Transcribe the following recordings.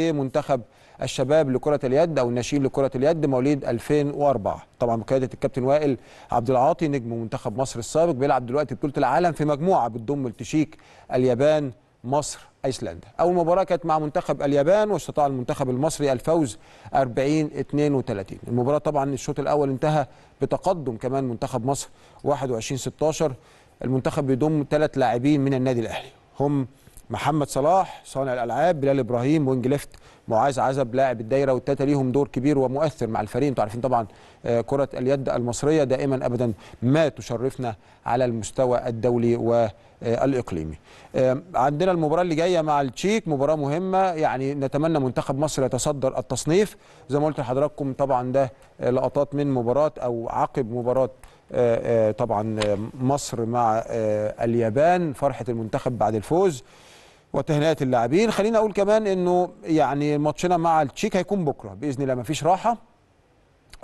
منتخب الشباب لكرة اليد أو الناشئين لكرة اليد مواليد 2004 طبعا بقيادة الكابتن وائل عبد العاطي نجم منتخب مصر السابق بيلعب دلوقتي بطولة العالم في مجموعة بتضم التشيك اليابان مصر ايسلندا اول مباراه كانت مع منتخب اليابان واستطاع المنتخب المصري الفوز 40 32 المباراه طبعا الشوط الاول انتهى بتقدم كمان منتخب مصر 21 16 المنتخب بيضم ثلاث لاعبين من النادي الاهلي هم محمد صلاح صانع الالعاب بلال ابراهيم وينج ليفت معاذ عزب لاعب الدايره والتاتا ليهم دور كبير ومؤثر مع الفريق انتوا عارفين طبعا آه، كره اليد المصريه دائما ابدا ما تشرفنا على المستوى الدولي والاقليمي آه، عندنا المباراه اللي جايه مع التشيك مباراه مهمه يعني نتمنى منتخب مصر يتصدر التصنيف زي ما قلت لحضراتكم طبعا ده لقطات من مباراه او عقب مباراه آه، طبعا مصر مع اليابان فرحه المنتخب بعد الفوز وتهنئه اللاعبين خليني اقول كمان انه يعني ماتشنا مع التشيك هيكون بكره باذن الله مفيش راحه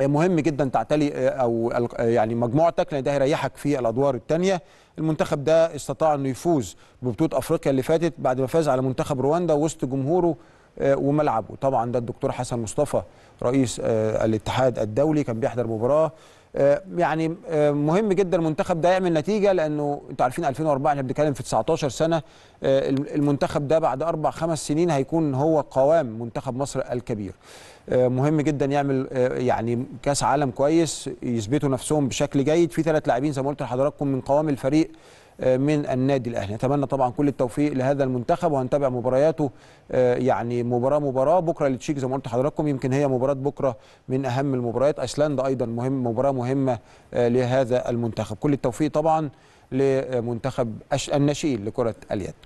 مهم جدا تعتلي او يعني مجموعتك لان ده هيريحك في الادوار الثانيه المنتخب ده استطاع انه يفوز ببطوله افريقيا اللي فاتت بعد ما فاز على منتخب رواندا وسط جمهوره آه، وملعبه طبعا ده الدكتور حسن مصطفى رئيس آه، الاتحاد الدولي كان بيحضر مباراه آه، يعني آه، مهم جدا المنتخب ده يعمل نتيجه لانه انتوا عارفين 2004 احنا بنتكلم في 19 سنه آه، المنتخب ده بعد اربع خمس سنين هيكون هو قوام منتخب مصر الكبير. مهم جدا يعمل يعني كاس عالم كويس يثبتوا نفسهم بشكل جيد في ثلاث لاعبين زي ما قلت لحضراتكم من قوام الفريق آه، من النادي الاهلي نتمنى طبعا كل التوفيق لهذا المنتخب وهنتابع مبارياته آه، يعني مباراه مباراه بكره للتشيك زي ما قلت لحضراتكم يمكن هي مباراه بكره من اهم المباريات ايسلندا ايضا مهم مباراه مهمه آه، لهذا المنتخب كل التوفيق طبعا لمنتخب الناشئين لكره اليد